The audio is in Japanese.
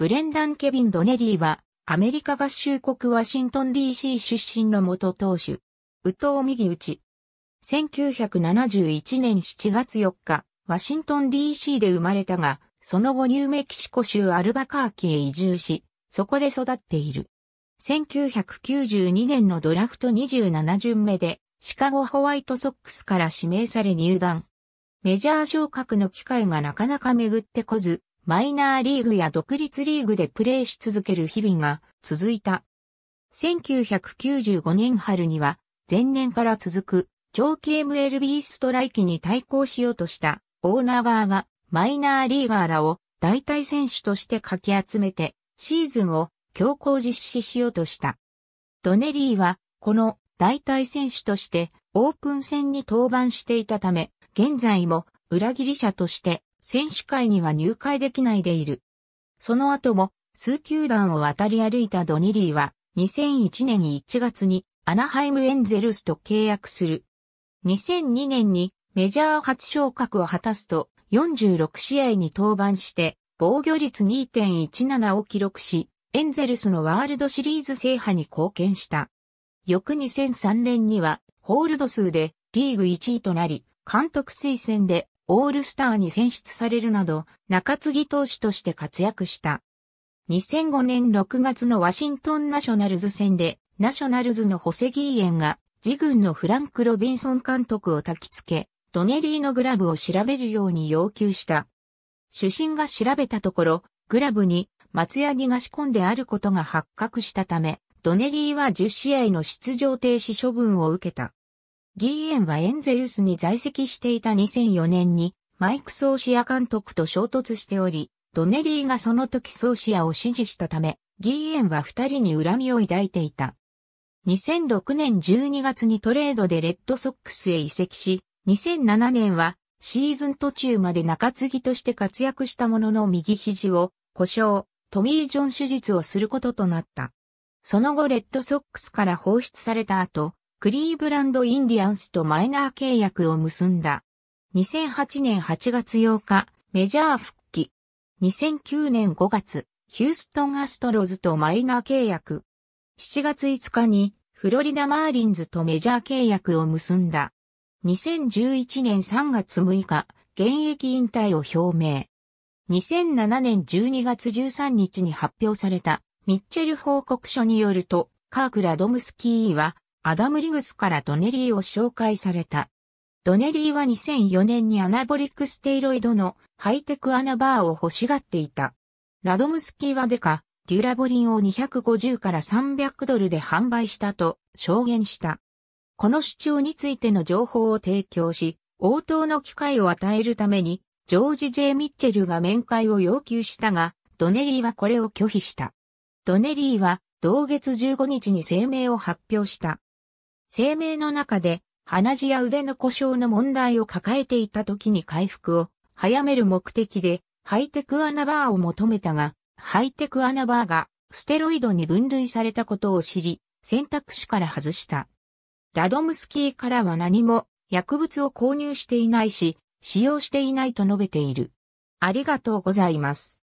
ブレンダン・ケビン・ドネリーは、アメリカ合衆国ワシントン DC 出身の元党ウ宇藤右内。1971年7月4日、ワシントン DC で生まれたが、その後ニューメキシコ州アルバカーキへ移住し、そこで育っている。1992年のドラフト27巡目で、シカゴホワイトソックスから指名され入団。メジャー昇格の機会がなかなか巡ってこず、マイナーリーグや独立リーグでプレーし続ける日々が続いた。1995年春には前年から続く長期 MLB ストライキに対抗しようとしたオーナー側がマイナーリーガーらを代替選手としてかき集めてシーズンを強行実施しようとした。ドネリーはこの代替選手としてオープン戦に登板していたため、現在も裏切り者として選手会には入会できないでいる。その後も、数球団を渡り歩いたドニリーは、2001年1月にアナハイムエンゼルスと契約する。2002年にメジャー初昇格を果たすと、46試合に登板して、防御率2.17を記録し、エンゼルスのワールドシリーズ制覇に貢献した。翌2003年には、ホールド数でリーグ1位となり、監督推薦でオールスターに選出されるなど、中継ぎ投手として活躍した。2005年6月のワシントンナショナルズ戦で、ナショナルズのホセギーエンが、自軍のフランク・ロビンソン監督を焚き付け、ドネリーのグラブを調べるように要求した。主審が調べたところ、グラブに松ヤギが仕込んであることが発覚したため、ドネリーは10試合の出場停止処分を受けた。ギーエンはエンゼルスに在籍していた2004年にマイク・ソーシア監督と衝突しており、ドネリーがその時ソーシアを支持したため、ギーエンは二人に恨みを抱いていた。2006年12月にトレードでレッドソックスへ移籍し、2007年はシーズン途中まで中継ぎとして活躍したものの右肘を故障、トミー・ジョン手術をすることとなった。その後レッドソックスから放出された後、クリーブランドインディアンスとマイナー契約を結んだ。2008年8月8日、メジャー復帰。2009年5月、ヒューストンアストロズとマイナー契約。7月5日に、フロリダマーリンズとメジャー契約を結んだ。2011年3月6日、現役引退を表明。2007年12月13日に発表されたミッチェル報告書によると、カークラドムスキーはアダム・リグスからドネリーを紹介された。ドネリーは2004年にアナボリックステイロイドのハイテクアナバーを欲しがっていた。ラドムスキーはデカ、デュラボリンを250から300ドルで販売したと証言した。この主張についての情報を提供し、応答の機会を与えるために、ジョージ・ J・ ミッチェルが面会を要求したが、ドネリーはこれを拒否した。ドネリーは同月15日に声明を発表した。声明の中で、鼻血や腕の故障の問題を抱えていた時に回復を早める目的で、ハイテクアナバーを求めたが、ハイテクアナバーがステロイドに分類されたことを知り、選択肢から外した。ラドムスキーからは何も薬物を購入していないし、使用していないと述べている。ありがとうございます。